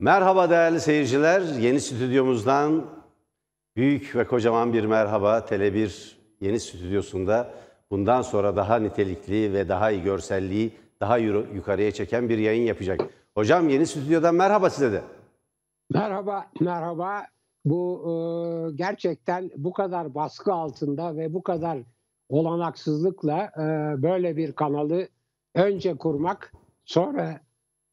Merhaba değerli seyirciler. Yeni stüdyomuzdan büyük ve kocaman bir merhaba. Tele1 yeni stüdyosunda bundan sonra daha nitelikli ve daha iyi görselliği daha yukarıya çeken bir yayın yapacak. Hocam yeni stüdyodan merhaba size de. Merhaba, merhaba. Bu e, gerçekten bu kadar baskı altında ve bu kadar olanaksızlıkla e, böyle bir kanalı önce kurmak, sonra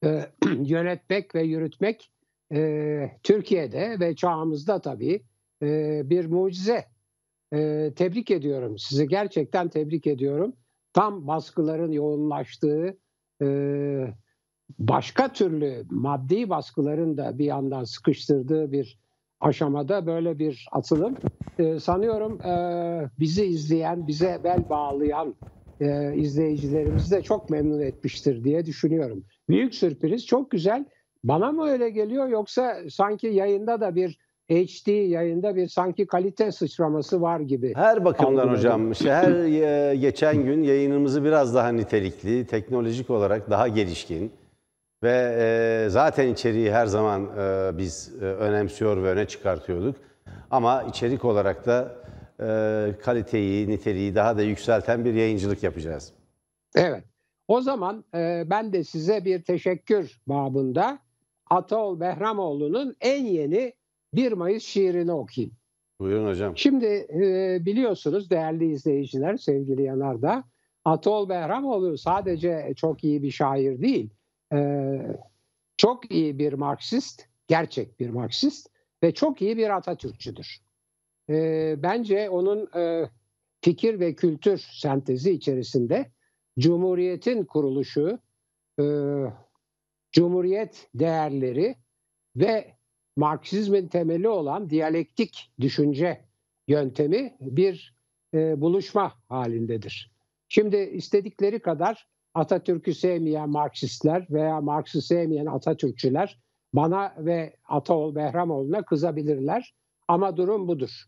e, yönetmek ve yürütmek e, Türkiye'de ve çağımızda tabii e, bir mucize. E, tebrik ediyorum sizi gerçekten tebrik ediyorum. Tam baskıların yoğunlaştığı e, başka türlü maddi baskıların da bir yandan sıkıştırdığı bir aşamada böyle bir atılım. E, sanıyorum e, bizi izleyen, bize bel bağlayan e, izleyicilerimizi de çok memnun etmiştir diye düşünüyorum. Büyük sürpriz, çok güzel. Bana mı öyle geliyor yoksa sanki yayında da bir HD yayında bir sanki kalite sıçraması var gibi. Her bakımdan hocam. Her e, geçen gün yayınımızı biraz daha nitelikli, teknolojik olarak daha gelişkin ve e, zaten içeriği her zaman e, biz önemsiyor ve öne çıkartıyorduk. Ama içerik olarak da e, kaliteyi, niteliği daha da yükselten bir yayıncılık yapacağız. Evet. O zaman e, ben de size bir teşekkür babında Atol Behramoğlu'nun en yeni 1 Mayıs şiirini okuyayım. Buyurun hocam. Şimdi e, biliyorsunuz değerli izleyiciler, sevgili Yanardağ, Atol Behramoğlu sadece çok iyi bir şair değil, e, çok iyi bir Marksist, gerçek bir Marksist ve çok iyi bir Atatürkçüdür e, bence onun e, fikir ve kültür sentezi içerisinde Cumhuriyet'in kuruluşu, e, Cumhuriyet değerleri ve Marksizmin temeli olan diyalektik düşünce yöntemi bir e, buluşma halindedir. Şimdi istedikleri kadar Atatürk'ü sevmeyen Marksistler veya Marks'ı sevmeyen Atatürkçüler bana ve Ataol Behramoğlu'na kızabilirler ama durum budur.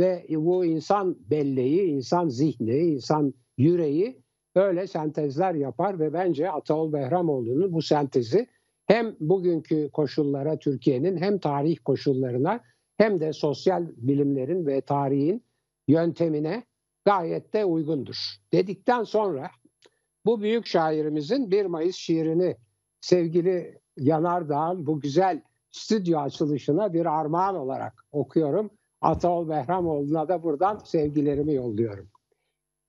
Ve bu insan belleği, insan zihni, insan yüreği böyle sentezler yapar ve bence Ataol Behramoğlu'nun bu sentezi hem bugünkü koşullara Türkiye'nin hem tarih koşullarına hem de sosyal bilimlerin ve tarihin yöntemine gayet de uygundur. Dedikten sonra bu büyük şairimizin 1 Mayıs şiirini sevgili Yanardağ'ın bu güzel stüdyo açılışına bir armağan olarak okuyorum. Ataol Behramoğlu'na da buradan sevgilerimi yolluyorum.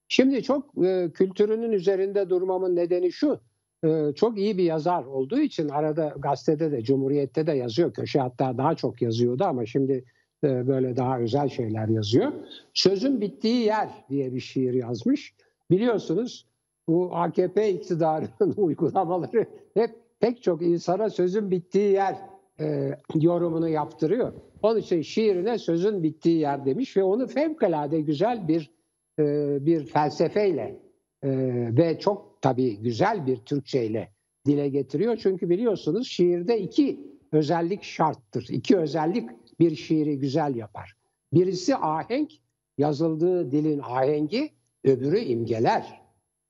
Şimdi çok e, kültürünün üzerinde durmamın nedeni şu. E, çok iyi bir yazar olduğu için arada gazetede de Cumhuriyet'te de yazıyor. Köşe hatta daha çok yazıyordu ama şimdi e, böyle daha özel şeyler yazıyor. Sözün bittiği yer diye bir şiir yazmış. Biliyorsunuz bu AKP iktidarının uygulamaları hep pek çok insana sözün bittiği yer e, yorumunu yaptırıyor. Onun için şiirine sözün bittiği yer demiş ve onu fevkalade güzel bir e, bir felsefeyle e, ve çok tabii güzel bir Türkçeyle dile getiriyor. Çünkü biliyorsunuz şiirde iki özellik şarttır. İki özellik bir şiiri güzel yapar. Birisi ahenk, yazıldığı dilin ahengi, öbürü imgeler.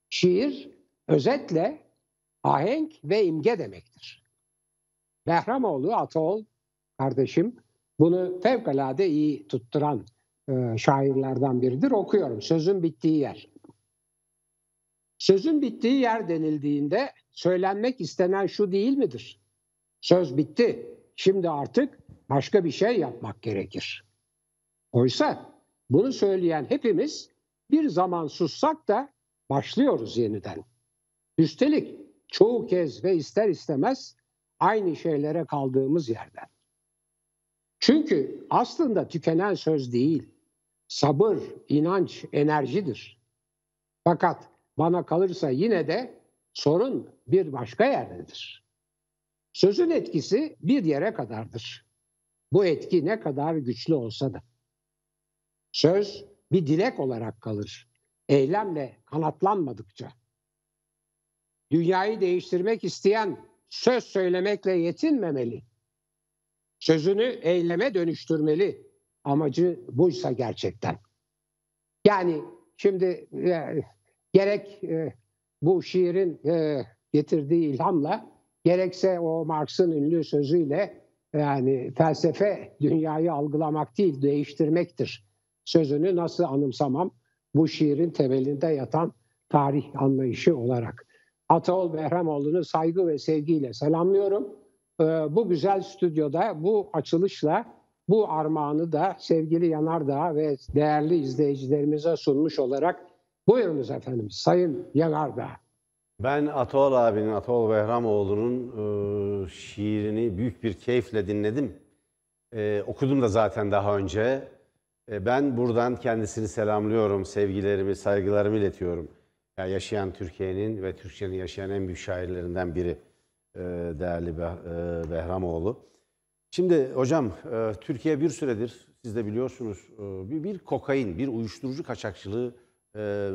Şiir özetle ahenk ve imge demektir. Behramoğlu Atol kardeşim bunu fevkalade iyi tutturan e, şairlerden biridir. Okuyorum sözün bittiği yer. Sözün bittiği yer denildiğinde söylenmek istenen şu değil midir? Söz bitti. Şimdi artık başka bir şey yapmak gerekir. Oysa bunu söyleyen hepimiz bir zaman sussak da başlıyoruz yeniden. Üstelik çoğu kez ve ister istemez aynı şeylere kaldığımız yerden. Çünkü aslında tükenen söz değil, sabır, inanç, enerjidir. Fakat bana kalırsa yine de sorun bir başka yerdedir. Sözün etkisi bir yere kadardır. Bu etki ne kadar güçlü olsa da. Söz bir dilek olarak kalır. Eylemle kanatlanmadıkça. Dünyayı değiştirmek isteyen söz söylemekle yetinmemeli. Sözünü eyleme dönüştürmeli. Amacı buysa gerçekten. Yani şimdi e, gerek e, bu şiirin e, getirdiği ilhamla gerekse o Marx'ın ünlü sözüyle yani felsefe dünyayı algılamak değil değiştirmektir. Sözünü nasıl anımsamam bu şiirin temelinde yatan tarih anlayışı olarak. Ataol Behramoğlu'nu saygı ve sevgiyle selamlıyorum. Ee, bu güzel stüdyoda bu açılışla bu armağanı da sevgili Yanardağ ve değerli izleyicilerimize sunmuş olarak buyurunuz efendim Sayın Yanardağ. Ben Atol abinin, Atol Behramoğlu'nun e, şiirini büyük bir keyifle dinledim. E, okudum da zaten daha önce. E, ben buradan kendisini selamlıyorum, sevgilerimi, saygılarımı iletiyorum.'' yani yaşayan Türkiye'nin ve Türkçenin yaşayan en büyük şairlerinden biri e, değerli e, Behramoğlu. Şimdi hocam e, Türkiye bir süredir siz de biliyorsunuz bir, kokain, bir uyuşturucu kaçakçılığı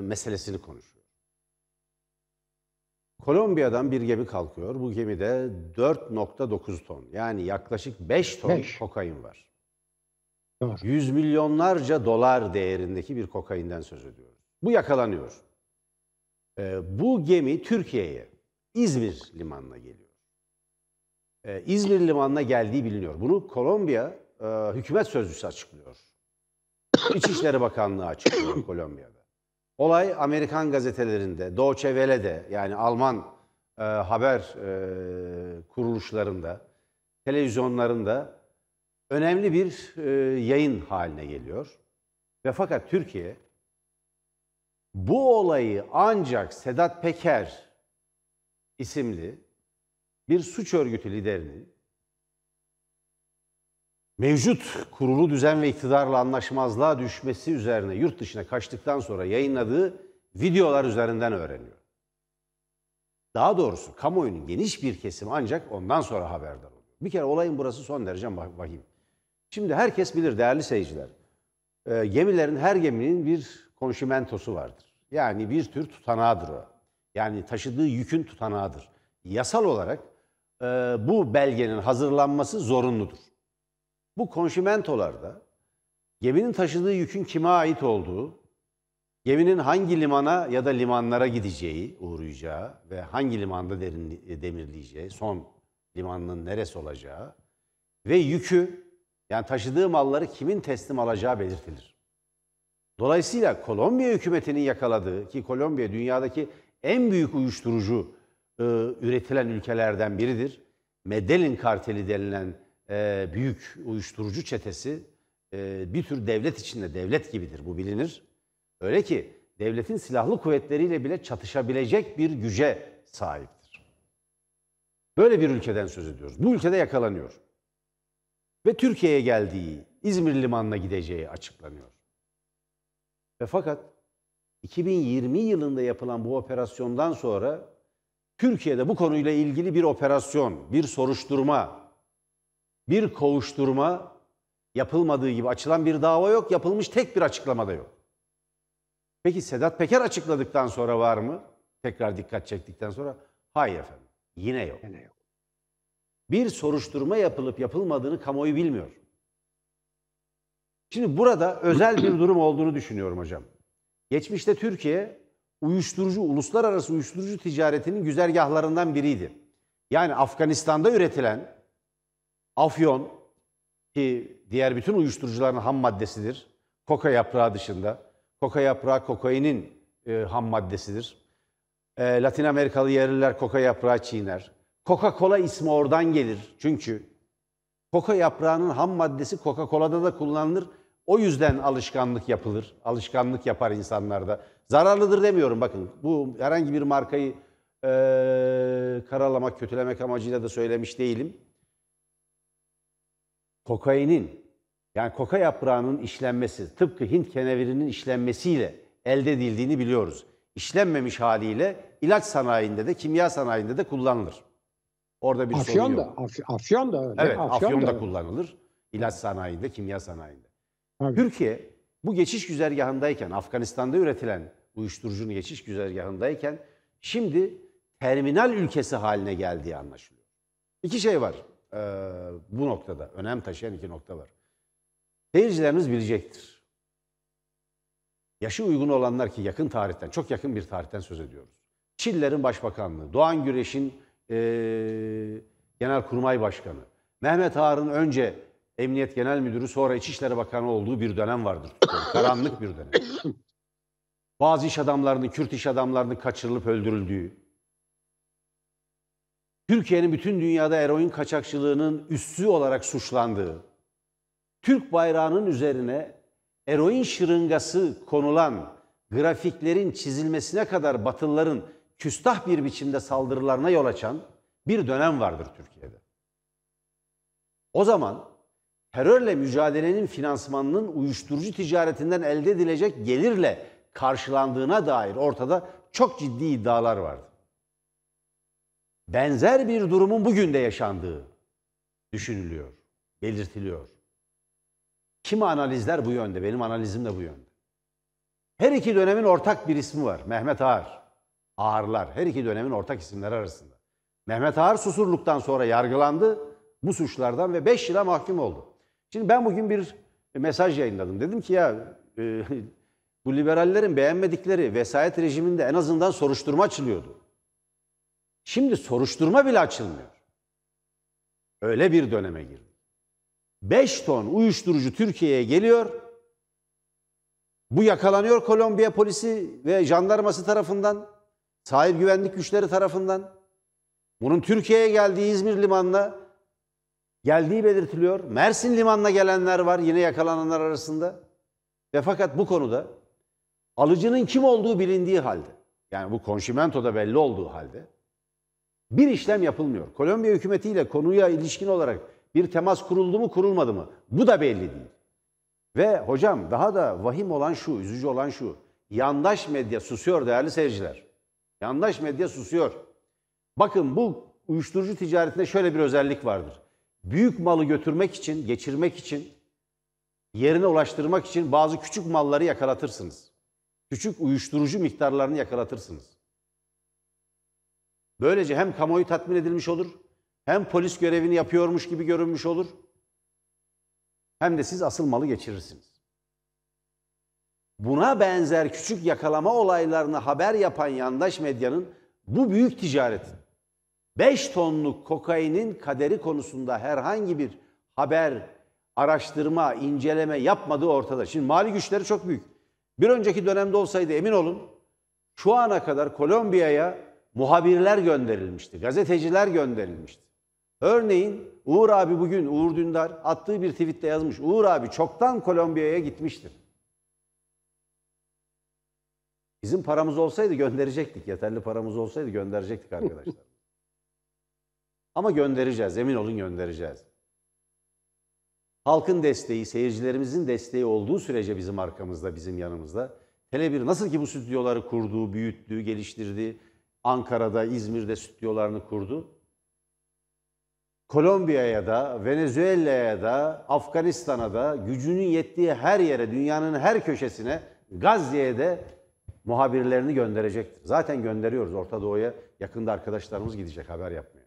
meselesini konuşuyor. Kolombiya'dan bir gemi kalkıyor. Bu gemide 4.9 ton yani yaklaşık 5 ton Beş. kokain var. Doğru. Yüz milyonlarca dolar değerindeki bir kokainden söz ediyoruz. Bu yakalanıyor. E, bu gemi Türkiye'ye, İzmir limanına geliyor. E, İzmir limanına geldiği biliniyor. Bunu Kolombiya e, hükümet sözcüsü açıklıyor. İçişleri Bakanlığı açıklıyor Kolombiya'da. Olay Amerikan gazetelerinde, Deutsche Welle'de yani Alman e, haber e, kuruluşlarında, televizyonlarında önemli bir e, yayın haline geliyor. Ve fakat Türkiye bu olayı ancak Sedat Peker isimli bir suç örgütü liderinin mevcut kurulu düzen ve iktidarla anlaşmazlığa düşmesi üzerine yurt dışına kaçtıktan sonra yayınladığı videolar üzerinden öğreniyor. Daha doğrusu kamuoyunun geniş bir kesimi ancak ondan sonra haberdar oluyor. Bir kere olayın burası son derece vahim. Şimdi herkes bilir değerli seyirciler. E, gemilerin her geminin bir konşimentosu vardır. Yani bir tür tutanağıdır o. Yani taşıdığı yükün tutanağıdır. Yasal olarak e, bu belgenin hazırlanması zorunludur. Bu konşimentolarda geminin taşıdığı yükün kime ait olduğu, geminin hangi limana ya da limanlara gideceği, uğrayacağı ve hangi limanda derin, e, demirleyeceği, son limanının neresi olacağı ve yükü yani taşıdığı malları kimin teslim alacağı belirtilir. Dolayısıyla Kolombiya hükümetinin yakaladığı ki Kolombiya dünyadaki en büyük uyuşturucu e, üretilen ülkelerden biridir. Medellin karteli denilen e, büyük uyuşturucu çetesi e, bir tür devlet içinde devlet gibidir bu bilinir. Öyle ki devletin silahlı kuvvetleriyle bile çatışabilecek bir güce sahiptir. Böyle bir ülkeden söz ediyoruz. Bu ülkede yakalanıyor. Ve Türkiye'ye geldiği, İzmir limanına gideceği açıklanıyor. Ve fakat 2020 yılında yapılan bu operasyondan sonra Türkiye'de bu konuyla ilgili bir operasyon, bir soruşturma, bir kovuşturma yapılmadığı gibi açılan bir dava yok, yapılmış tek bir açıklama da yok. Peki Sedat Peker açıkladıktan sonra var mı? Tekrar dikkat çektikten sonra hayır efendim. Yine yok. Yine yok. Bir soruşturma yapılıp yapılmadığını kamuoyu bilmiyor. Şimdi burada özel bir durum olduğunu düşünüyorum hocam. Geçmişte Türkiye uyuşturucu, uluslararası uyuşturucu ticaretinin güzergahlarından biriydi. Yani Afganistan'da üretilen afyon ki diğer bütün uyuşturucuların ham maddesidir. Koka yaprağı dışında. Koka yaprağı kokainin e, ham maddesidir. E, Latin Amerikalı yerliler koka yaprağı çiğner. Coca-Cola ismi oradan gelir. Çünkü Koka yaprağının ham maddesi Coca-Cola'da da kullanılır. O yüzden alışkanlık yapılır. Alışkanlık yapar insanlarda. Zararlıdır demiyorum bakın. Bu herhangi bir markayı e, karalamak, kötülemek amacıyla da söylemiş değilim. Kokainin yani koka yaprağının işlenmesi tıpkı Hint kenevirinin işlenmesiyle elde edildiğini biliyoruz. İşlenmemiş haliyle ilaç sanayinde de kimya sanayinde de kullanılır. Orada bir Afyon Da, Af Afyon da öyle. Evet, Afyon, Afyon da, da kullanılır. İlaç sanayinde, kimya sanayinde. Tabii. Türkiye bu geçiş güzergahındayken, Afganistan'da üretilen uyuşturucunun geçiş güzergahındayken şimdi terminal ülkesi haline geldiği anlaşılıyor. İki şey var e, bu noktada, önem taşıyan iki nokta var. Seyircilerimiz bilecektir. Yaşı uygun olanlar ki yakın tarihten, çok yakın bir tarihten söz ediyoruz. Çiller'in başbakanlığı, Doğan Güreş'in e, Genelkurmay Başkanı. Mehmet Ağar'ın önce Emniyet Genel Müdürü sonra İçişleri Bakanı olduğu bir dönem vardır. Karanlık bir dönem. Bazı iş adamlarının, Kürt iş adamlarının kaçırılıp öldürüldüğü, Türkiye'nin bütün dünyada eroin kaçakçılığının üssü olarak suçlandığı, Türk bayrağının üzerine eroin şırıngası konulan grafiklerin çizilmesine kadar Batılıların küstah bir biçimde saldırılarına yol açan bir dönem vardır Türkiye'de. O zaman terörle mücadelenin finansmanının uyuşturucu ticaretinden elde edilecek gelirle karşılandığına dair ortada çok ciddi iddialar vardı. Benzer bir durumun bugün de yaşandığı düşünülüyor, belirtiliyor. Kim analizler bu yönde, benim analizim de bu yönde. Her iki dönemin ortak bir ismi var, Mehmet Ağar. Ağırlar. Her iki dönemin ortak isimleri arasında. Mehmet Ağar Susurluk'tan sonra yargılandı bu suçlardan ve 5 yıla mahkum oldu. Şimdi ben bugün bir mesaj yayınladım. Dedim ki ya e, bu liberallerin beğenmedikleri vesayet rejiminde en azından soruşturma açılıyordu. Şimdi soruşturma bile açılmıyor. Öyle bir döneme girdi. 5 ton uyuşturucu Türkiye'ye geliyor. Bu yakalanıyor Kolombiya polisi ve jandarması tarafından sahil güvenlik güçleri tarafından bunun Türkiye'ye geldiği İzmir limanına geldiği belirtiliyor. Mersin limanına gelenler var yine yakalananlar arasında. Ve fakat bu konuda alıcının kim olduğu bilindiği halde yani bu konşimentoda belli olduğu halde bir işlem yapılmıyor. Kolombiya hükümetiyle konuya ilişkin olarak bir temas kuruldu mu kurulmadı mı? Bu da belli değil. Ve hocam daha da vahim olan şu, üzücü olan şu. Yandaş medya susuyor değerli seyirciler. Yandaş medya susuyor. Bakın bu uyuşturucu ticaretinde şöyle bir özellik vardır. Büyük malı götürmek için, geçirmek için, yerine ulaştırmak için bazı küçük malları yakalatırsınız. Küçük uyuşturucu miktarlarını yakalatırsınız. Böylece hem kamuoyu tatmin edilmiş olur, hem polis görevini yapıyormuş gibi görünmüş olur, hem de siz asıl malı geçirirsiniz. Buna benzer küçük yakalama olaylarını haber yapan yandaş medyanın bu büyük ticaretin 5 tonluk kokainin kaderi konusunda herhangi bir haber, araştırma, inceleme yapmadığı ortada. Şimdi mali güçleri çok büyük. Bir önceki dönemde olsaydı emin olun şu ana kadar Kolombiya'ya muhabirler gönderilmişti, gazeteciler gönderilmişti. Örneğin Uğur abi bugün Uğur Dündar attığı bir tweette yazmış. Uğur abi çoktan Kolombiya'ya gitmiştir. Bizim paramız olsaydı gönderecektik. Yeterli paramız olsaydı gönderecektik arkadaşlar. Ama göndereceğiz, emin olun göndereceğiz. Halkın desteği, seyircilerimizin desteği olduğu sürece bizim arkamızda, bizim yanımızda. Tele1 nasıl ki bu stüdyoları kurdu, büyüttü, geliştirdi. Ankara'da, İzmir'de stüdyolarını kurdu. Kolombiya'ya da, Venezuela'ya da, Afganistan'a da, gücünün yettiği her yere, dünyanın her köşesine, Gazze'ye de muhabirlerini gönderecektir. Zaten gönderiyoruz Orta Doğu'ya. Yakında arkadaşlarımız gidecek haber yapmaya.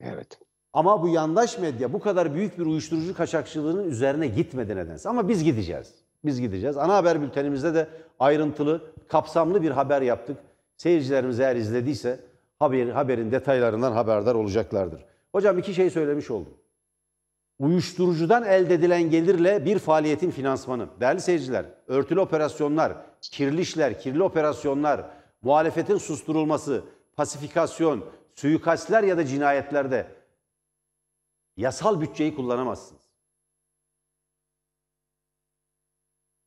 Evet. Ama bu yandaş medya bu kadar büyük bir uyuşturucu kaçakçılığının üzerine gitmedi nedense. Ama biz gideceğiz. Biz gideceğiz. Ana haber bültenimizde de ayrıntılı, kapsamlı bir haber yaptık. Seyircilerimiz eğer izlediyse haber, haberin detaylarından haberdar olacaklardır. Hocam iki şey söylemiş oldum uyuşturucudan elde edilen gelirle bir faaliyetin finansmanı. Değerli seyirciler, örtülü operasyonlar, kirli işler, kirli operasyonlar, muhalefetin susturulması, pasifikasyon, suikastler ya da cinayetlerde yasal bütçeyi kullanamazsınız.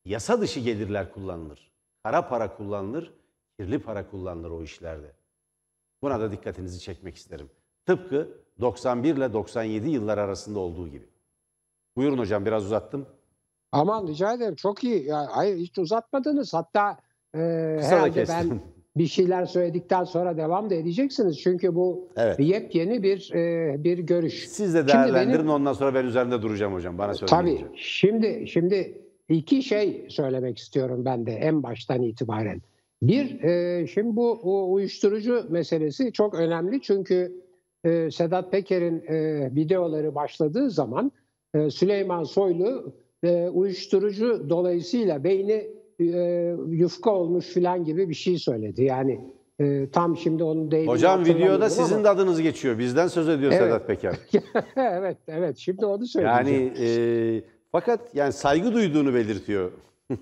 Yasa dışı gelirler kullanılır. Kara para kullanılır, kirli para kullanılır o işlerde. Buna da dikkatinizi çekmek isterim. Tıpkı 91 ile 97 yıllar arasında olduğu gibi. Buyurun hocam biraz uzattım. Aman rica ederim çok iyi. Ya, hayır hiç uzatmadınız. Hatta e, Kısa herhalde ben bir şeyler söyledikten sonra devam da edeceksiniz. Çünkü bu evet. yepyeni bir e, bir görüş. Siz de değerlendirin benim, ondan sonra ben üzerinde duracağım hocam. Bana söyleyin. Tabii. Hocam. Şimdi şimdi iki şey söylemek istiyorum ben de en baştan itibaren. Bir, e, şimdi bu, bu uyuşturucu meselesi çok önemli çünkü e, Sedat Peker'in e, videoları başladığı zaman e, Süleyman Soylu e, uyuşturucu dolayısıyla beyni e, yufka olmuş filan gibi bir şey söyledi. Yani e, tam şimdi onun değil. Hocam videoda sizin de adınız geçiyor. Bizden söz ediyor evet. Sedat Peker. evet, evet. Şimdi onu söyleyeceğim. Yani e, fakat yani saygı duyduğunu belirtiyor.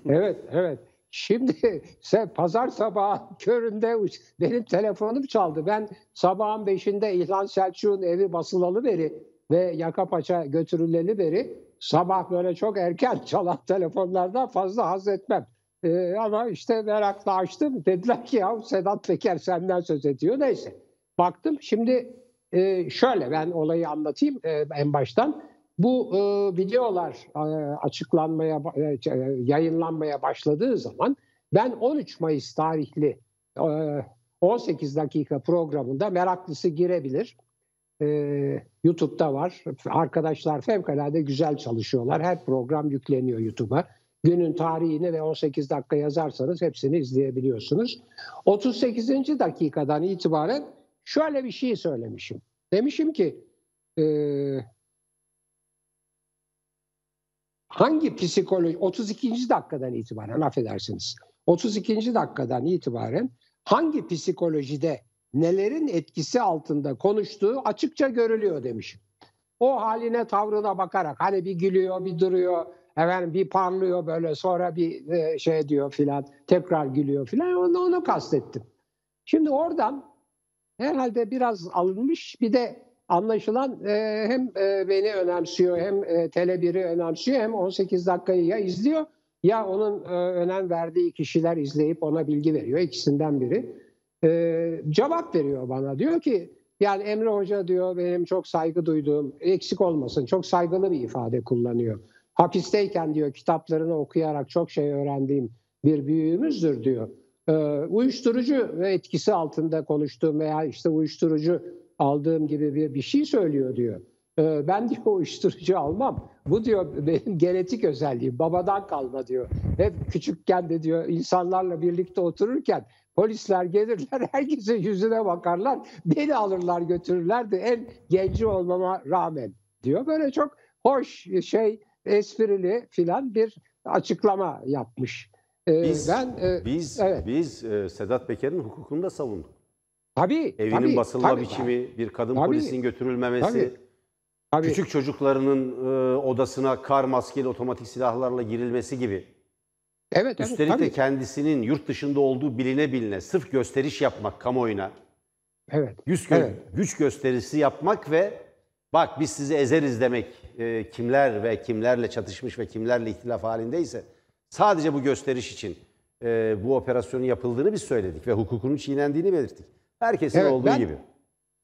evet, evet. Şimdi sen pazar sabahı köründe benim telefonum çaldı. Ben sabahın beşinde İlhan Selçuk'un evi basılalı beri ve yaka paça götürüleli beri sabah böyle çok erken çalan telefonlardan fazla haz etmem. Ee, ama işte merakla açtım. Dediler ki ya Sedat Peker senden söz ediyor. Neyse. Baktım şimdi e, şöyle ben olayı anlatayım e, en baştan. Bu e, videolar e, açıklanmaya, e, e, yayınlanmaya başladığı zaman ben 13 Mayıs tarihli e, 18 dakika programında meraklısı girebilir. E, YouTube'da var. Arkadaşlar fevkalade güzel çalışıyorlar. Her program yükleniyor YouTube'a. Günün tarihini ve 18 dakika yazarsanız hepsini izleyebiliyorsunuz. 38. dakikadan itibaren şöyle bir şey söylemişim. Demişim ki e, hangi psikoloji 32. dakikadan itibaren affedersiniz. 32. dakikadan itibaren hangi psikolojide nelerin etkisi altında konuştuğu açıkça görülüyor demişim. O haline tavrına bakarak hani bir gülüyor bir duruyor hemen bir parlıyor böyle sonra bir e, şey diyor filan tekrar gülüyor filan onu, onu kastettim. Şimdi oradan herhalde biraz alınmış bir de Anlaşılan e, hem e, beni önemsiyor hem e, Tele1'i önemsiyor hem 18 dakikayı ya izliyor ya onun e, önem verdiği kişiler izleyip ona bilgi veriyor ikisinden biri. E, cevap veriyor bana diyor ki yani Emre Hoca diyor benim çok saygı duyduğum eksik olmasın çok saygılı bir ifade kullanıyor. Hapisteyken diyor kitaplarını okuyarak çok şey öğrendiğim bir büyüğümüzdür diyor. E, uyuşturucu etkisi altında konuştuğum veya işte uyuşturucu aldığım gibi bir, bir şey söylüyor diyor. Ee, ben diyor uyuşturucu almam. Bu diyor benim genetik özelliğim. Babadan kalma diyor. Hep küçükken de diyor insanlarla birlikte otururken polisler gelirler herkese yüzüne bakarlar. Beni alırlar götürürler de en genci olmama rağmen diyor. Böyle çok hoş şey esprili filan bir açıklama yapmış. Ee, biz e, biz, evet. biz e, Sedat Peker'in hukukunu da savunduk. Tabii. Evinin tabii, basılma tabii, biçimi, tabii. bir kadın tabii, polisin götürülmemesi, tabii, tabii. küçük çocuklarının e, odasına kar maskeli otomatik silahlarla girilmesi gibi. Evet, Üstelik evet, de kendisinin yurt dışında olduğu biline biline sırf gösteriş yapmak kamuoyuna. Evet. Yüz gö- evet. Güç gösterisi yapmak ve bak biz sizi ezeriz demek e, kimler ve kimlerle çatışmış ve kimlerle ihtilaf halindeyse sadece bu gösteriş için e, bu operasyonun yapıldığını biz söyledik ve hukukunun çiğnendiğini belirttik. Herkesin evet, olduğu ben, gibi.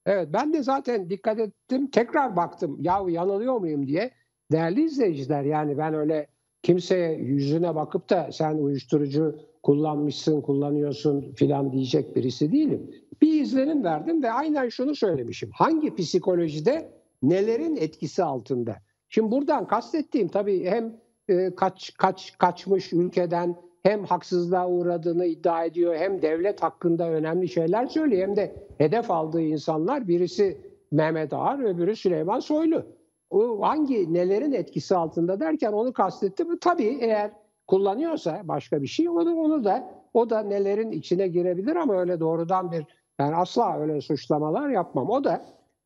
Evet ben de zaten dikkat ettim. Tekrar baktım. Yahu yanılıyor muyum diye. Değerli izleyiciler yani ben öyle kimseye yüzüne bakıp da sen uyuşturucu kullanmışsın, kullanıyorsun filan diyecek birisi değilim. Bir izlenim verdim ve aynen şunu söylemişim. Hangi psikolojide nelerin etkisi altında? Şimdi buradan kastettiğim tabii hem e, kaç kaç kaçmış ülkeden hem haksızlığa uğradığını iddia ediyor hem devlet hakkında önemli şeyler söylüyor hem de hedef aldığı insanlar birisi Mehmet Ağar öbürü Süleyman Soylu. O hangi nelerin etkisi altında derken onu kastetti mi? Tabii eğer kullanıyorsa başka bir şey onu, onu da o da nelerin içine girebilir ama öyle doğrudan bir ben asla öyle suçlamalar yapmam. O da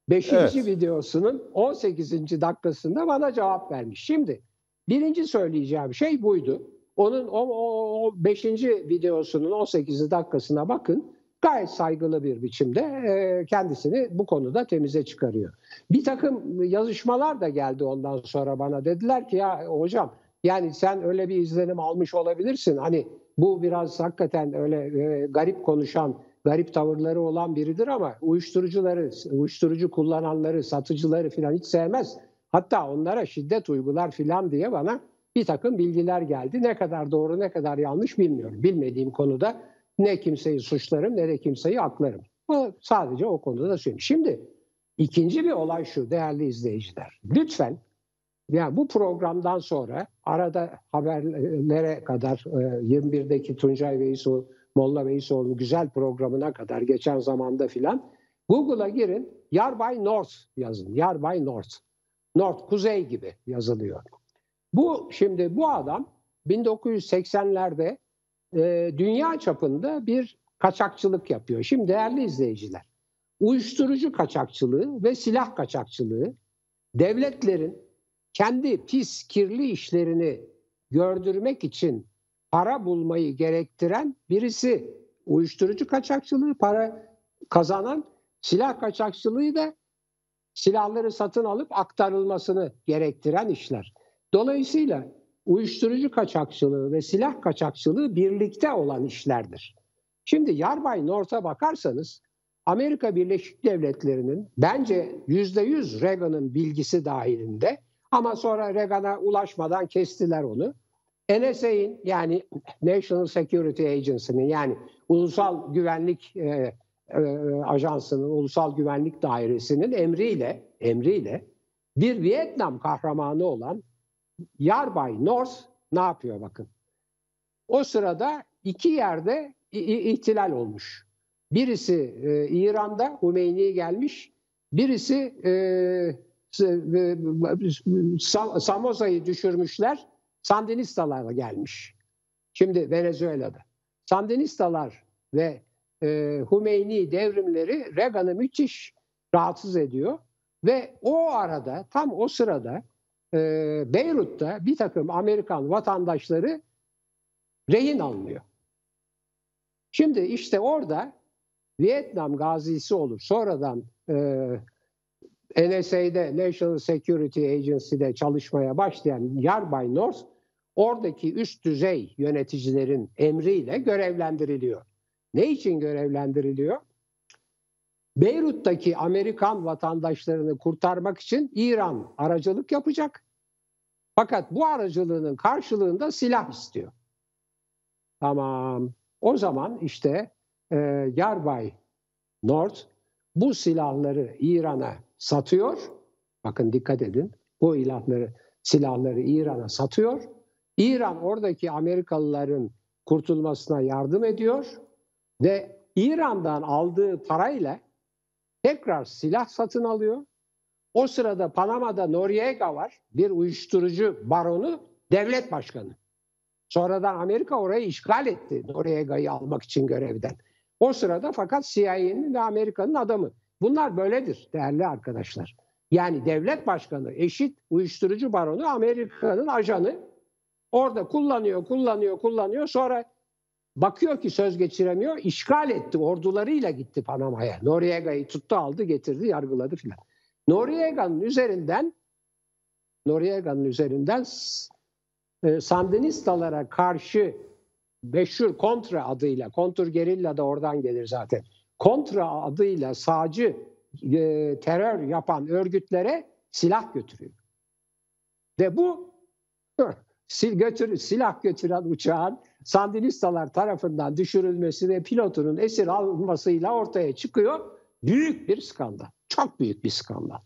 5. Evet. videosunun 18. dakikasında bana cevap vermiş. Şimdi birinci söyleyeceğim şey buydu. Onun o, o, o beşinci videosunun 18 dakikasına bakın. Gayet saygılı bir biçimde e, kendisini bu konuda temize çıkarıyor. Bir takım yazışmalar da geldi ondan sonra bana. Dediler ki ya hocam yani sen öyle bir izlenim almış olabilirsin. Hani bu biraz hakikaten öyle e, garip konuşan, garip tavırları olan biridir ama uyuşturucuları, uyuşturucu kullananları, satıcıları filan hiç sevmez. Hatta onlara şiddet uygular filan diye bana bir takım bilgiler geldi. Ne kadar doğru ne kadar yanlış bilmiyorum. Bilmediğim konuda ne kimseyi suçlarım ne de kimseyi aklarım. Bu sadece o konuda da söyleyeyim. Şimdi ikinci bir olay şu değerli izleyiciler. Lütfen yani bu programdan sonra arada haberlere kadar 21'deki e, Tuncay Veysoğlu, Molla Veysoğlu güzel programına kadar geçen zamanda filan Google'a girin Yarbay North yazın. Yarbay North. North kuzey gibi yazılıyor. Bu şimdi bu adam 1980'lerde e, dünya çapında bir kaçakçılık yapıyor. Şimdi değerli izleyiciler, uyuşturucu kaçakçılığı ve silah kaçakçılığı devletlerin kendi pis kirli işlerini gördürmek için para bulmayı gerektiren birisi uyuşturucu kaçakçılığı para kazanan silah kaçakçılığı da silahları satın alıp aktarılmasını gerektiren işler. Dolayısıyla uyuşturucu kaçakçılığı ve silah kaçakçılığı birlikte olan işlerdir. Şimdi Yarbay North'a bakarsanız Amerika Birleşik Devletleri'nin bence %100 Reagan'ın bilgisi dahilinde ama sonra Reagan'a ulaşmadan kestiler onu. NSA'in yani National Security Agency'nin yani Ulusal Güvenlik e, e, Ajansı'nın, Ulusal Güvenlik Dairesi'nin emriyle, emriyle bir Vietnam kahramanı olan Yarbay North ne yapıyor bakın. O sırada iki yerde ihtilal olmuş. Birisi e, İran'da Hümeyni'ye gelmiş, birisi e, e Samosa'yı düşürmüşler, Sandinistalarla gelmiş. Şimdi Venezuela'da. Sandinistalar ve e, Hümeyni devrimleri Reagan'ı müthiş rahatsız ediyor. Ve o arada, tam o sırada e, Beyrut'ta bir takım Amerikan vatandaşları rehin alınıyor. Şimdi işte orada Vietnam gazisi olur. Sonradan e, NSA'de National Security Agency'de çalışmaya başlayan Yarbay North oradaki üst düzey yöneticilerin emriyle görevlendiriliyor. Ne için görevlendiriliyor? Beyrut'taki Amerikan vatandaşlarını kurtarmak için İran aracılık yapacak. Fakat bu aracılığının karşılığında silah istiyor. Tamam. O zaman işte e, Yarbay North bu silahları İran'a satıyor. Bakın dikkat edin. Bu ilahları, silahları İran'a satıyor. İran oradaki Amerikalıların kurtulmasına yardım ediyor ve İran'dan aldığı parayla tekrar silah satın alıyor. O sırada Panama'da Noriega var. Bir uyuşturucu baronu, devlet başkanı. Sonradan Amerika orayı işgal etti Noriega'yı almak için görevden. O sırada fakat CIA'nin ve Amerika'nın adamı. Bunlar böyledir değerli arkadaşlar. Yani devlet başkanı eşit uyuşturucu baronu Amerika'nın ajanı. Orada kullanıyor, kullanıyor, kullanıyor. Sonra Bakıyor ki söz geçiremiyor. işgal etti. Ordularıyla gitti Panama'ya. Noriega'yı tuttu aldı getirdi yargıladı filan. Noriega'nın üzerinden Noriega'nın üzerinden e, Sandinistalara karşı meşhur kontra adıyla, kontur gerilla da oradan gelir zaten. Kontra adıyla sağcı e, terör yapan örgütlere silah götürüyor. Ve bu götür, silah götüren uçağın Sandinistalar tarafından düşürülmesi ve pilotunun esir alınmasıyla ortaya çıkıyor. Büyük bir skandal. Çok büyük bir skandal.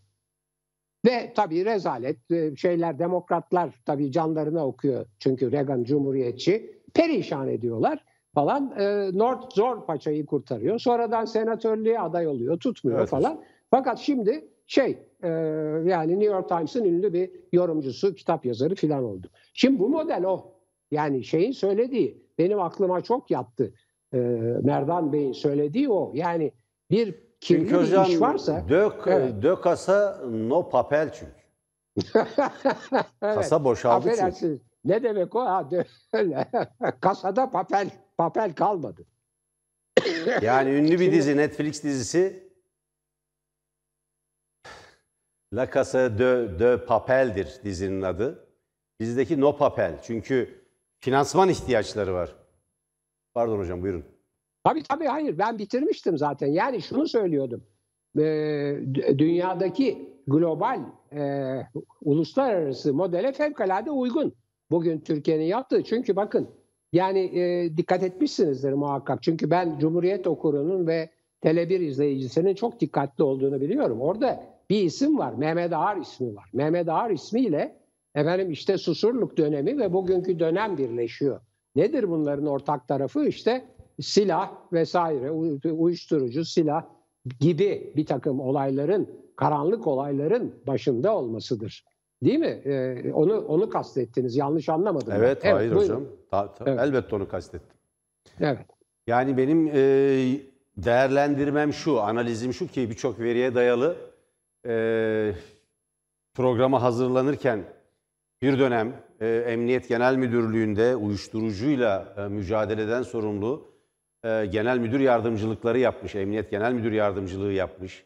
Ve tabii rezalet e, şeyler demokratlar tabii canlarına okuyor. Çünkü Reagan cumhuriyetçi perişan ediyorlar falan. E, North zor paçayı kurtarıyor. Sonradan senatörlüğe aday oluyor. Tutmuyor evet. falan. Fakat şimdi şey e, yani New York Times'ın ünlü bir yorumcusu, kitap yazarı falan oldu. Şimdi bu model o. Yani şeyin söylediği benim aklıma çok yattı. E, Merdan Bey'in söylediği o. Yani bir kirli çünkü bir hocam, iş varsa... Dök, evet. dök asa no papel çünkü. Kasa boşaldı çünkü. Ne demek o? Ha, öyle. Kasada papel papel kalmadı. yani ünlü bir dizi Netflix dizisi La Casa de, de Papel'dir dizinin adı. Bizdeki No Papel. Çünkü finansman ihtiyaçları var. Pardon hocam buyurun. Tabii tabii hayır ben bitirmiştim zaten. Yani şunu söylüyordum. E, dünyadaki global e, uluslararası modele fevkalade uygun. Bugün Türkiye'nin yaptığı. Çünkü bakın yani e, dikkat etmişsinizdir muhakkak. Çünkü ben Cumhuriyet okurunun ve Tele1 izleyicisinin çok dikkatli olduğunu biliyorum. Orada bir isim var. Mehmet Ağar ismi var. Mehmet Ağar ismiyle Efendim işte Susurluk dönemi ve bugünkü dönem birleşiyor. Nedir bunların ortak tarafı? İşte silah vesaire, uyuşturucu silah gibi bir takım olayların, karanlık olayların başında olmasıdır. Değil mi? Ee, onu onu kastettiniz. Yanlış anlamadım. Evet, ben. hayır evet, hocam. Ta, ta, evet. Elbette onu kastettim. Evet. Yani benim e, değerlendirmem şu, analizim şu ki birçok veriye dayalı e, programa hazırlanırken bir dönem e, Emniyet Genel Müdürlüğü'nde uyuşturucuyla e, mücadeleden sorumlu e, genel müdür yardımcılıkları yapmış, Emniyet Genel Müdür Yardımcılığı yapmış.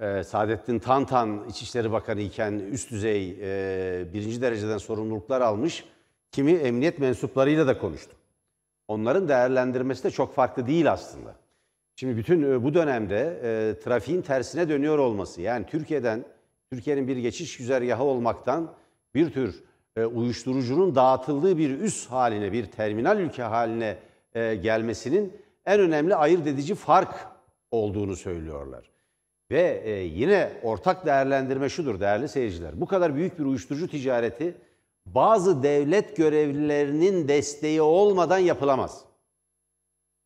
E, Saadettin Tantan İçişleri Bakanı iken üst düzey e, birinci dereceden sorumluluklar almış. Kimi emniyet mensuplarıyla da konuştum. Onların değerlendirmesi de çok farklı değil aslında. Şimdi bütün e, bu dönemde e, trafiğin tersine dönüyor olması yani Türkiye'den Türkiye'nin bir geçiş güzergahı olmaktan bir tür e, uyuşturucunun dağıtıldığı bir üs haline, bir terminal ülke haline e, gelmesinin en önemli ayırt edici fark olduğunu söylüyorlar. Ve e, yine ortak değerlendirme şudur değerli seyirciler. Bu kadar büyük bir uyuşturucu ticareti bazı devlet görevlilerinin desteği olmadan yapılamaz.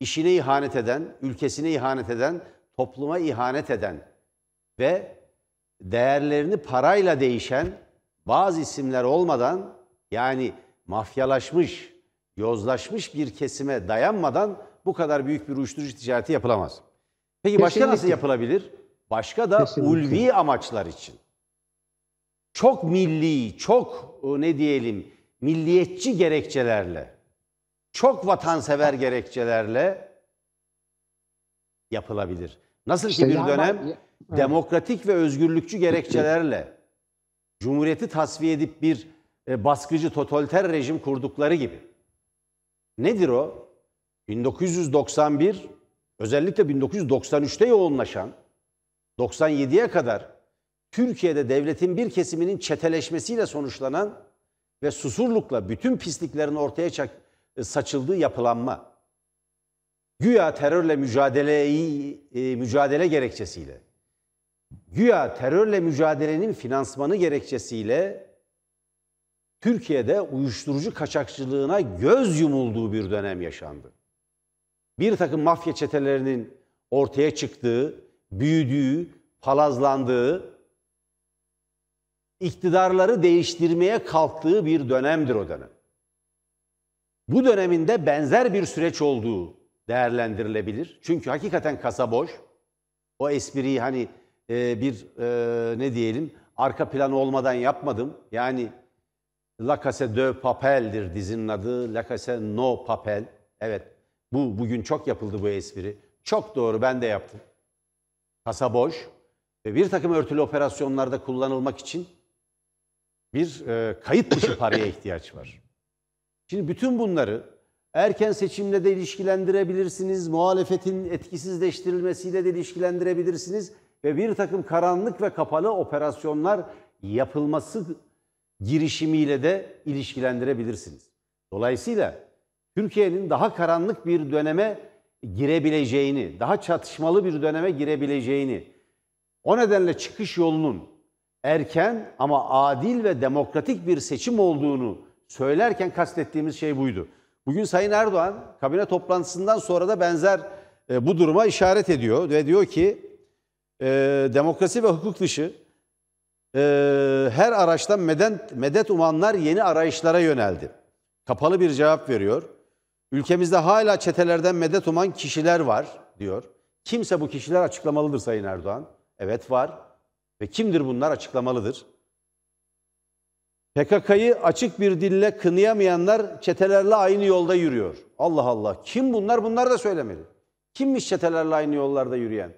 İşine ihanet eden, ülkesine ihanet eden, topluma ihanet eden ve değerlerini parayla değişen bazı isimler olmadan yani mafyalaşmış, yozlaşmış bir kesime dayanmadan bu kadar büyük bir uyuşturucu ticareti yapılamaz. Peki başka Kesinlikle. nasıl yapılabilir? Başka da Kesinlikle. ulvi amaçlar için. Çok milli, çok e, ne diyelim milliyetçi gerekçelerle, çok vatansever gerekçelerle yapılabilir. Nasıl işte ki bir dönem ben, demokratik ve özgürlükçü gerekçelerle Cumhuriyeti tasfiye edip bir e, baskıcı totaliter rejim kurdukları gibi. Nedir o? 1991 özellikle 1993'te yoğunlaşan 97'ye kadar Türkiye'de devletin bir kesiminin çeteleşmesiyle sonuçlanan ve susurlukla bütün pisliklerin ortaya e, saçıldığı yapılanma. Güya terörle mücadeleyi e, mücadele gerekçesiyle güya terörle mücadelenin finansmanı gerekçesiyle Türkiye'de uyuşturucu kaçakçılığına göz yumulduğu bir dönem yaşandı. Bir takım mafya çetelerinin ortaya çıktığı, büyüdüğü, palazlandığı, iktidarları değiştirmeye kalktığı bir dönemdir o dönem. Bu döneminde benzer bir süreç olduğu değerlendirilebilir. Çünkü hakikaten kasa boş. O espriyi hani e, bir e, ne diyelim arka plan olmadan yapmadım. Yani La Casa de Papel'dir dizinin adı. La Casa no Papel. Evet. Bu bugün çok yapıldı bu espri. Çok doğru ben de yaptım. Kasa boş ve bir takım örtülü operasyonlarda kullanılmak için bir e, kayıt dışı paraya ihtiyaç var. Şimdi bütün bunları erken seçimle de ilişkilendirebilirsiniz, muhalefetin etkisizleştirilmesiyle de ilişkilendirebilirsiniz ve bir takım karanlık ve kapalı operasyonlar yapılması girişimiyle de ilişkilendirebilirsiniz. Dolayısıyla Türkiye'nin daha karanlık bir döneme girebileceğini, daha çatışmalı bir döneme girebileceğini, o nedenle çıkış yolunun erken ama adil ve demokratik bir seçim olduğunu söylerken kastettiğimiz şey buydu. Bugün Sayın Erdoğan kabine toplantısından sonra da benzer e, bu duruma işaret ediyor ve diyor ki e, demokrasi ve hukuk dışı e, her araçtan medet, medet umanlar yeni arayışlara yöneldi. Kapalı bir cevap veriyor. Ülkemizde hala çetelerden medet uman kişiler var diyor. Kimse bu kişiler açıklamalıdır Sayın Erdoğan. Evet var. Ve kimdir bunlar açıklamalıdır. PKK'yı açık bir dille kınıyamayanlar çetelerle aynı yolda yürüyor. Allah Allah. Kim bunlar? Bunlar da söylemeli. Kimmiş çetelerle aynı yollarda yürüyen?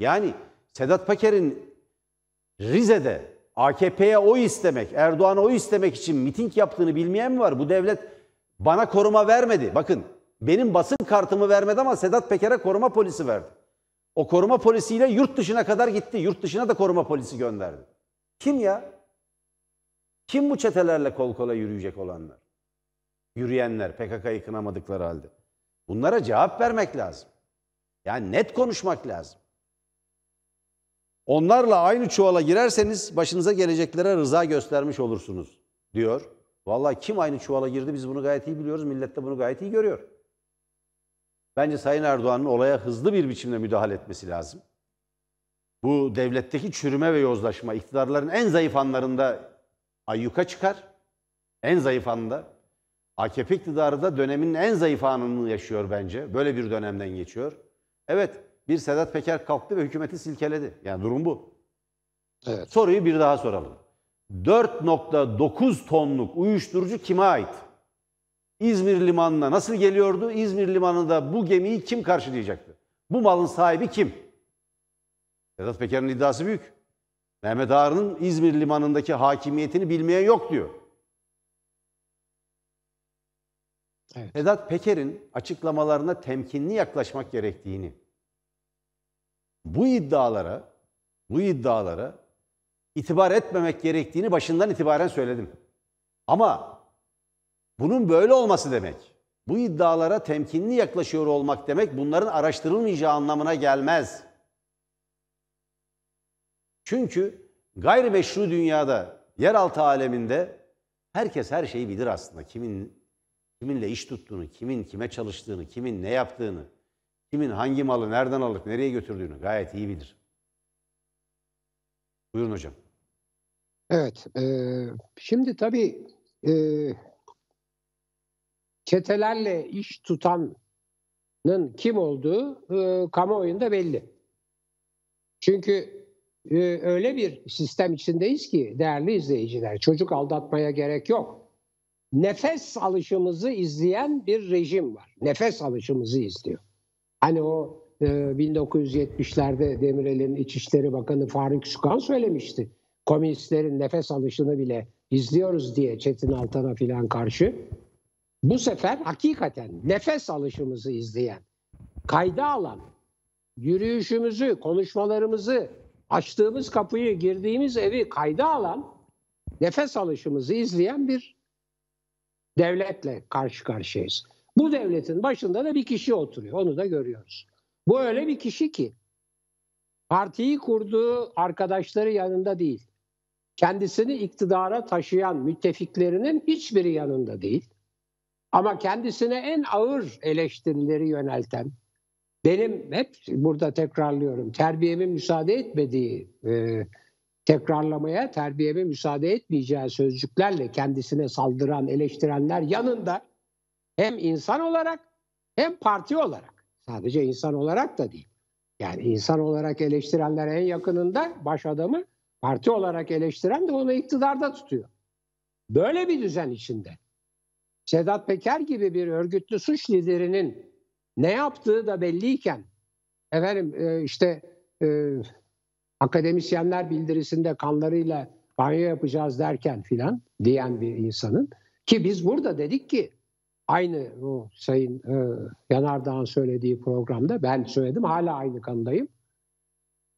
Yani Sedat Peker'in Rize'de AKP'ye oy istemek, Erdoğan'a oy istemek için miting yaptığını bilmeyen mi var? Bu devlet bana koruma vermedi. Bakın benim basın kartımı vermedi ama Sedat Peker'e koruma polisi verdi. O koruma polisiyle yurt dışına kadar gitti. Yurt dışına da koruma polisi gönderdi. Kim ya? Kim bu çetelerle kol kola yürüyecek olanlar? Yürüyenler PKK'yı kınamadıkları halde. Bunlara cevap vermek lazım. Yani net konuşmak lazım. Onlarla aynı çuvala girerseniz başınıza geleceklere rıza göstermiş olursunuz diyor. Vallahi kim aynı çuvala girdi biz bunu gayet iyi biliyoruz. Millet de bunu gayet iyi görüyor. Bence Sayın Erdoğan'ın olaya hızlı bir biçimde müdahale etmesi lazım. Bu devletteki çürüme ve yozlaşma iktidarların en zayıf anlarında ayyuka çıkar. En zayıf anında. AKP iktidarı da dönemin en zayıf anını yaşıyor bence. Böyle bir dönemden geçiyor. Evet bir Sedat Peker kalktı ve hükümeti silkeledi. Yani durum bu. Evet. Soruyu bir daha soralım. 4.9 tonluk uyuşturucu kime ait? İzmir limanına nasıl geliyordu? İzmir limanında bu gemiyi kim karşılayacaktı? Bu malın sahibi kim? Sedat Peker'in iddiası büyük. Mehmet Ağar'ın İzmir limanındaki hakimiyetini bilmeyen yok diyor. Evet. Sedat Peker'in açıklamalarına temkinli yaklaşmak gerektiğini bu iddialara bu iddialara itibar etmemek gerektiğini başından itibaren söyledim. Ama bunun böyle olması demek, bu iddialara temkinli yaklaşıyor olmak demek bunların araştırılmayacağı anlamına gelmez. Çünkü gayrimeşru dünyada, yeraltı aleminde herkes her şeyi bilir aslında. Kimin kiminle iş tuttuğunu, kimin kime çalıştığını, kimin ne yaptığını kimin hangi malı nereden alıp nereye götürdüğünü gayet iyi bilir. Buyurun hocam. Evet. E, şimdi tabii e, çetelerle iş tutanın kim olduğu e, kamuoyunda belli. Çünkü e, öyle bir sistem içindeyiz ki değerli izleyiciler çocuk aldatmaya gerek yok. Nefes alışımızı izleyen bir rejim var. Nefes alışımızı izliyor. Hani o e, 1970'lerde Demirel'in İçişleri Bakanı Faruk Sukan söylemişti. Komünistlerin nefes alışını bile izliyoruz diye Çetin Altan'a filan karşı. Bu sefer hakikaten nefes alışımızı izleyen, kayda alan, yürüyüşümüzü, konuşmalarımızı, açtığımız kapıyı, girdiğimiz evi kayda alan, nefes alışımızı izleyen bir devletle karşı karşıyayız. Bu devletin başında da bir kişi oturuyor. Onu da görüyoruz. Bu öyle bir kişi ki partiyi kurduğu arkadaşları yanında değil. Kendisini iktidara taşıyan müttefiklerinin hiçbiri yanında değil. Ama kendisine en ağır eleştirileri yönelten, benim hep burada tekrarlıyorum, terbiyeme müsaade etmediği, e, tekrarlamaya terbiyeme müsaade etmeyeceği sözcüklerle kendisine saldıran, eleştirenler yanında hem insan olarak hem parti olarak. Sadece insan olarak da değil. Yani insan olarak eleştirenler en yakınında baş adamı parti olarak eleştiren de onu iktidarda tutuyor. Böyle bir düzen içinde. Sedat Peker gibi bir örgütlü suç liderinin ne yaptığı da belliyken efendim e, işte e, akademisyenler bildirisinde kanlarıyla banyo yapacağız derken filan diyen bir insanın ki biz burada dedik ki aynı bu Sayın e, Yanardağ'ın söylediği programda ben söyledim hala aynı kanındayım.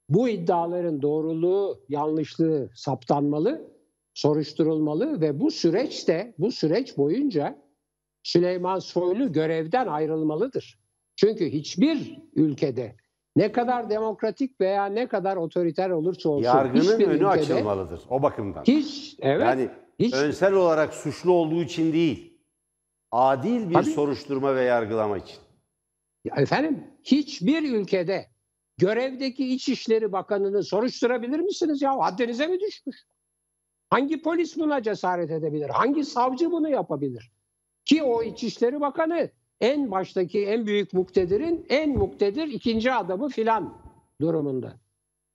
Bu iddiaların doğruluğu, yanlışlığı saptanmalı, soruşturulmalı ve bu süreçte bu süreç boyunca Süleyman Soylu görevden ayrılmalıdır. Çünkü hiçbir ülkede ne kadar demokratik veya ne kadar otoriter olursa olsun yargının önü açılmalıdır o bakımdan. Hiç evet. Yani hiç, önsel olarak suçlu olduğu için değil adil bir Tabii. soruşturma ve yargılama için. Ya efendim hiçbir ülkede görevdeki İçişleri Bakanı'nı soruşturabilir misiniz ya? Haddinize mi düşmüş? Hangi polis buna cesaret edebilir? Hangi savcı bunu yapabilir? Ki o İçişleri Bakanı en baştaki en büyük muktedirin en muktedir ikinci adamı filan durumunda.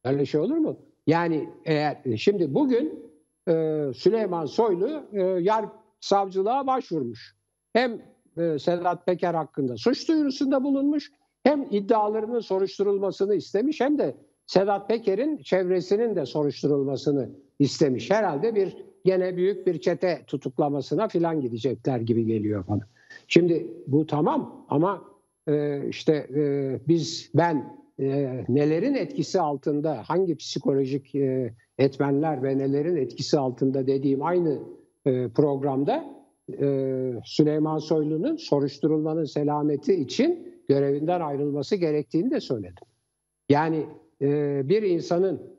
Öyle şey olur mu? Yani eğer şimdi bugün e, Süleyman Soylu e, yar savcılığa başvurmuş hem e, Sedat Peker hakkında suç duyurusunda bulunmuş hem iddialarının soruşturulmasını istemiş hem de Sedat Peker'in çevresinin de soruşturulmasını istemiş. Herhalde bir gene büyük bir çete tutuklamasına filan gidecekler gibi geliyor bana. Şimdi bu tamam ama e, işte e, biz ben e, nelerin etkisi altında hangi psikolojik e, etmenler ve nelerin etkisi altında dediğim aynı e, programda e, Süleyman Soylu'nun soruşturulmanın selameti için görevinden ayrılması gerektiğini de söyledim. Yani e, bir insanın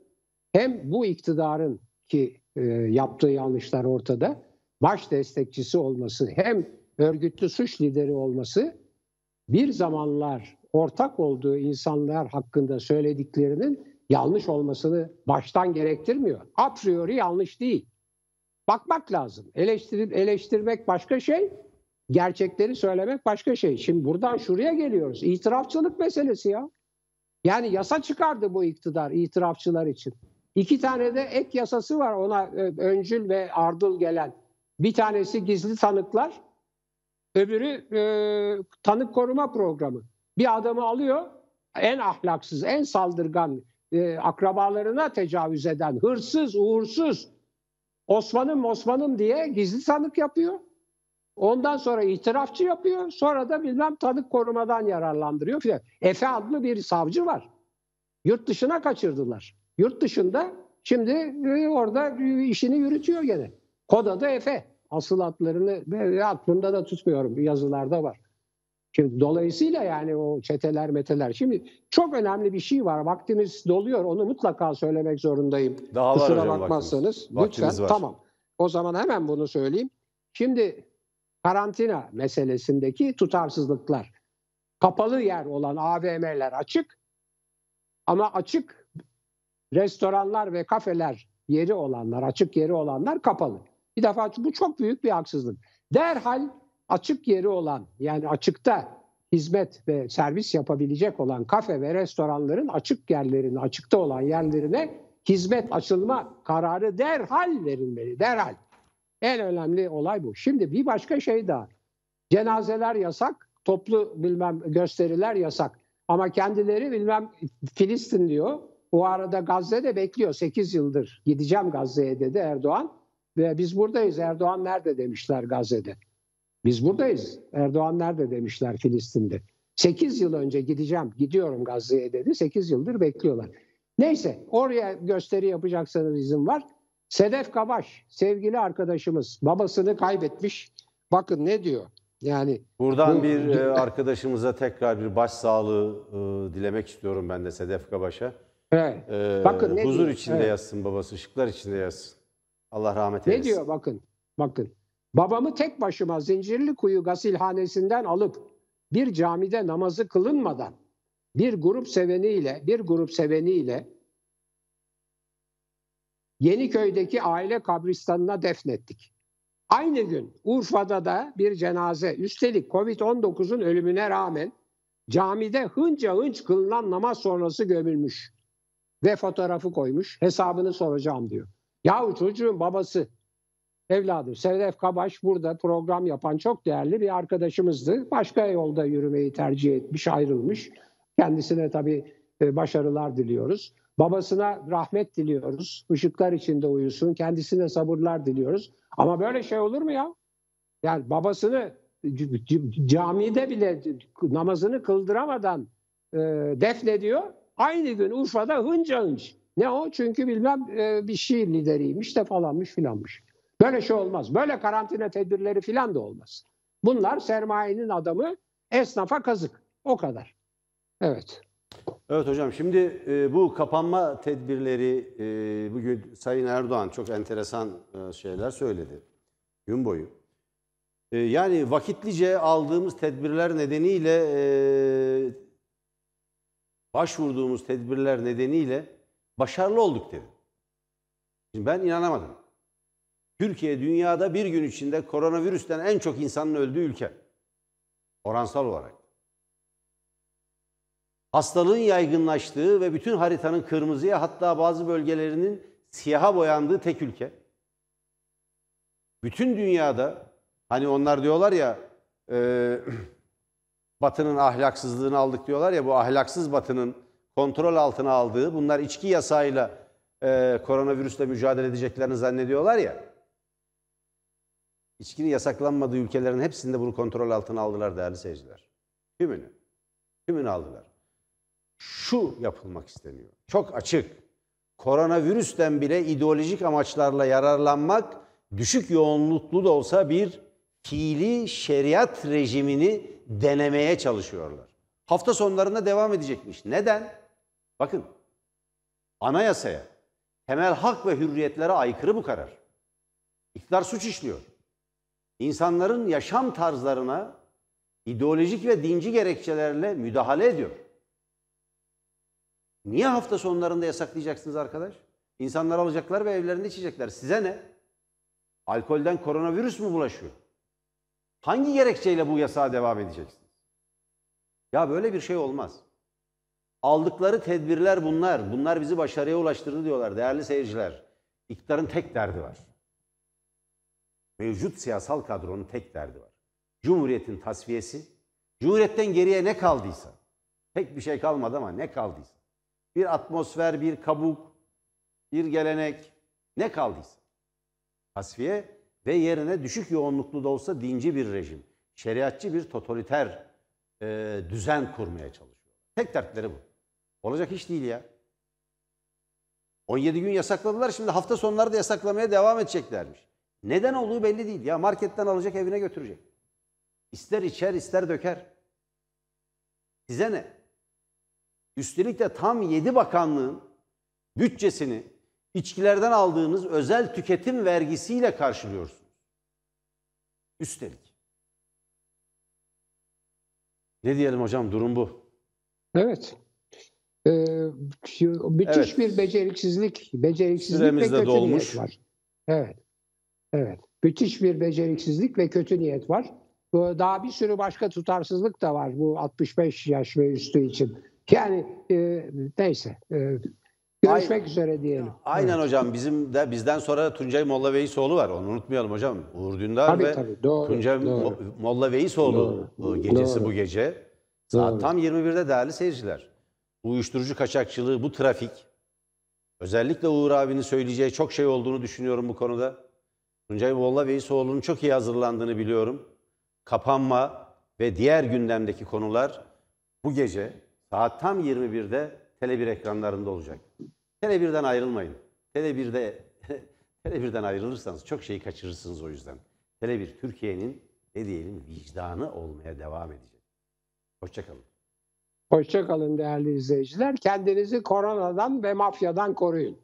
hem bu iktidarın ki e, yaptığı yanlışlar ortada baş destekçisi olması hem örgütlü suç lideri olması bir zamanlar ortak olduğu insanlar hakkında söylediklerinin yanlış olmasını baştan gerektirmiyor. A priori yanlış değil bakmak lazım. Eleştirip eleştirmek başka şey, gerçekleri söylemek başka şey. Şimdi buradan şuraya geliyoruz. İtirafçılık meselesi ya. Yani yasa çıkardı bu iktidar itirafçılar için. İki tane de ek yasası var ona e, öncül ve ardıl gelen. Bir tanesi gizli tanıklar, öbürü e, tanık koruma programı. Bir adamı alıyor, en ahlaksız, en saldırgan e, akrabalarına tecavüz eden, hırsız, uğursuz, Osman'ım Osman'ım diye gizli sanık yapıyor. Ondan sonra itirafçı yapıyor. Sonra da bilmem tanık korumadan yararlandırıyor filan. Efe adlı bir savcı var. Yurt dışına kaçırdılar. Yurt dışında şimdi e, orada e, işini yürütüyor gene. Kod adı Efe. Asıl adlarını e, aklımda da tutmuyorum. Yazılarda var. Şimdi dolayısıyla yani o çeteler meteler. Şimdi çok önemli bir şey var. Vaktimiz doluyor. Onu mutlaka söylemek zorundayım. Daha Kusura var hocam bakmazsanız. Lütfen var. tamam. O zaman hemen bunu söyleyeyim. Şimdi karantina meselesindeki tutarsızlıklar. Kapalı yer olan AVM'ler açık ama açık restoranlar ve kafeler yeri olanlar, açık yeri olanlar kapalı. Bir defa bu çok büyük bir haksızlık. Derhal açık yeri olan yani açıkta hizmet ve servis yapabilecek olan kafe ve restoranların açık yerlerine, açıkta olan yerlerine hizmet açılma kararı derhal verilmeli, derhal. En önemli olay bu. Şimdi bir başka şey daha. Cenazeler yasak, toplu bilmem gösteriler yasak. Ama kendileri bilmem Filistin diyor. Bu arada Gazze'de bekliyor 8 yıldır. Gideceğim Gazze'ye dedi Erdoğan. Ve biz buradayız Erdoğan nerede demişler Gazze'de. Biz buradayız. Erdoğan nerede demişler Filistin'de. 8 yıl önce gideceğim, gidiyorum Gazze'ye dedi. 8 yıldır bekliyorlar. Neyse oraya gösteri yapacaksanız izin var. Sedef Kabaş sevgili arkadaşımız babasını kaybetmiş. Bakın ne diyor. Yani buradan bu, bir e, arkadaşımıza tekrar bir başsağlığı e, dilemek istiyorum ben de Sedef Kabaş'a. Evet. E, bakın huzur diyor? içinde evet. yatsın babası, ışıklar içinde yatsın. Allah rahmet eylesin. Ne diyor bakın? Bakın. Babamı tek başıma zincirli kuyu gasilhanesinden alıp bir camide namazı kılınmadan bir grup seveniyle bir grup seveniyle Yeniköy'deki aile kabristanına defnettik. Aynı gün Urfa'da da bir cenaze üstelik Covid-19'un ölümüne rağmen camide hınca hınç kılınan namaz sonrası gömülmüş ve fotoğrafı koymuş hesabını soracağım diyor. Yahu çocuğun babası evladı. Sedef Kabaş burada program yapan çok değerli bir arkadaşımızdı. Başka yolda yürümeyi tercih etmiş, ayrılmış. Kendisine tabii e, başarılar diliyoruz. Babasına rahmet diliyoruz. Işıklar içinde uyusun. Kendisine sabırlar diliyoruz. Ama böyle şey olur mu ya? Yani babasını camide bile namazını kıldıramadan e, defnediyor. Aynı gün Urfa'da hınca hınç. Ne o? Çünkü bilmem e, bir şiir lideriymiş de falanmış filanmış. Böyle şey olmaz. Böyle karantina tedbirleri filan da olmaz. Bunlar sermayenin adamı esnafa kazık. O kadar. Evet. Evet hocam şimdi e, bu kapanma tedbirleri e, bugün Sayın Erdoğan çok enteresan e, şeyler söyledi gün boyu. E, yani vakitlice aldığımız tedbirler nedeniyle e, başvurduğumuz tedbirler nedeniyle başarılı olduk dedi. Şimdi ben inanamadım. Türkiye dünyada bir gün içinde koronavirüsten en çok insanın öldüğü ülke. Oransal olarak. Hastalığın yaygınlaştığı ve bütün haritanın kırmızıya hatta bazı bölgelerinin siyaha boyandığı tek ülke. Bütün dünyada hani onlar diyorlar ya e, Batı'nın ahlaksızlığını aldık diyorlar ya bu ahlaksız Batı'nın kontrol altına aldığı bunlar içki yasayla e, koronavirüsle mücadele edeceklerini zannediyorlar ya. İçkinin yasaklanmadığı ülkelerin hepsinde bunu kontrol altına aldılar değerli seyirciler. Tümünü. Tümünü aldılar. Şu yapılmak isteniyor. Çok açık. Koronavirüsten bile ideolojik amaçlarla yararlanmak düşük yoğunluklu da olsa bir fiili şeriat rejimini denemeye çalışıyorlar. Hafta sonlarında devam edecekmiş. Neden? Bakın anayasaya, temel hak ve hürriyetlere aykırı bu karar. İktidar suç işliyor insanların yaşam tarzlarına ideolojik ve dinci gerekçelerle müdahale ediyor. Niye hafta sonlarında yasaklayacaksınız arkadaş? İnsanlar alacaklar ve evlerinde içecekler. Size ne? Alkolden koronavirüs mü bulaşıyor? Hangi gerekçeyle bu yasağa devam edeceksiniz? Ya böyle bir şey olmaz. Aldıkları tedbirler bunlar. Bunlar bizi başarıya ulaştırdı diyorlar değerli seyirciler. İktidarın tek derdi var. Mevcut siyasal kadronun tek derdi var. Cumhuriyetin tasfiyesi, Cumhuriyetten geriye ne kaldıysa, pek bir şey kalmadı ama ne kaldıysa, bir atmosfer, bir kabuk, bir gelenek, ne kaldıysa, tasfiye ve yerine düşük yoğunluklu da olsa dinci bir rejim, şeriatçı bir totaliter e, düzen kurmaya çalışıyor. Tek dertleri bu. Olacak iş değil ya. 17 gün yasakladılar, şimdi hafta sonları da yasaklamaya devam edeceklermiş. Neden olduğu belli değil. Ya marketten alacak evine götürecek. İster içer ister döker. Size ne? Üstelik de tam 7 bakanlığın bütçesini içkilerden aldığınız özel tüketim vergisiyle karşılıyorsunuz. Üstelik. Ne diyelim hocam durum bu. Evet. Ee, müthiş evet. bir beceriksizlik, beceriksizlik Süremiz ve dolmuş. var. Evet. Evet. Müthiş bir beceriksizlik ve kötü niyet var. Daha bir sürü başka tutarsızlık da var bu 65 yaş ve üstü için. Yani e, neyse. E, görüşmek aynen, üzere diyelim. Aynen evet. hocam. Bizim de bizden sonra Tuncay Molla Veysoğlu var. Onu unutmayalım hocam. Uğur Dündar tabii, ve tabii, doğru, Tuncay doğru. Molla Veysoğlu doğru, e, gecesi doğru. bu gece. Saat tam 21'de değerli seyirciler. Bu uyuşturucu kaçakçılığı, bu trafik özellikle Uğur abinin söyleyeceği çok şey olduğunu düşünüyorum bu konuda. Tuncay Bolla ve İsoğlu'nun çok iyi hazırlandığını biliyorum. Kapanma ve diğer gündemdeki konular bu gece saat tam 21'de Tele1 ekranlarında olacak. Tele1'den ayrılmayın. Tele1'de Tele1'den ayrılırsanız çok şeyi kaçırırsınız o yüzden. Tele1 Türkiye'nin ne diyelim vicdanı olmaya devam edecek. Hoşçakalın. Hoşçakalın değerli izleyiciler. Kendinizi koronadan ve mafyadan koruyun.